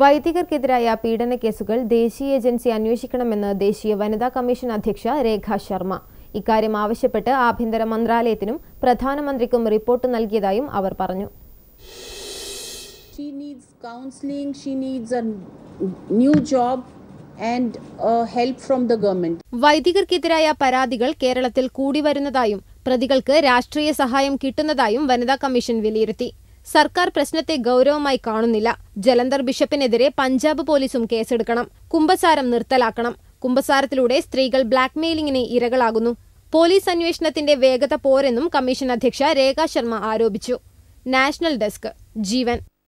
വൈദികർക്കെതിരായ പീഡന കേസുകൾ ദേശീയ ഏജൻസി അന്വേഷിക്കണമെന്ന് ദേശീയ വനിതാ കമ്മീഷൻ അധ്യക്ഷ രേഖ ശർമ്മ ഇക്കാര്യം ആവശ്യപ്പെട്ട് ആഭ്യന്തര മന്ത്രാലയത്തിനും പ്രധാനമന്ത്രിക്കും റിപ്പോർട്ട് നൽകിയതായും അവർ പറഞ്ഞു ആൻഡ് ഫ്രം ദ ഗവൺമെന്റ് വൈദികർക്കെതിരായ പരാതികൾ കേരളത്തിൽ കൂടി വരുന്നതായും പ്രതികൾക്ക് രാഷ്ട്രീയ സഹായം കിട്ടുന്നതായും വനിതാ കമ്മീഷൻ വിലയിരുത്തി സർക്കാർ പ്രശ്നത്തെ ഗൗരവമായി കാണുന്നില്ല ജലന്ധർ ബിഷപ്പിനെതിരെ പഞ്ചാബ് പോലീസും കേസെടുക്കണം കുംഭസാരം നിർത്തലാക്കണം കുംഭസാരത്തിലൂടെ സ്ത്രീകൾ ബ്ലാക്ക്മെയിലിങ്ങിന് ഇരകളാകുന്നു പോലീസ് അന്വേഷണത്തിന്റെ വേഗത പോരെന്നും കമ്മീഷൻ അധ്യക്ഷ രേഖാ ശർമ്മ ആരോപിച്ചു നാഷണൽ ഡെസ്ക് ജീവൻ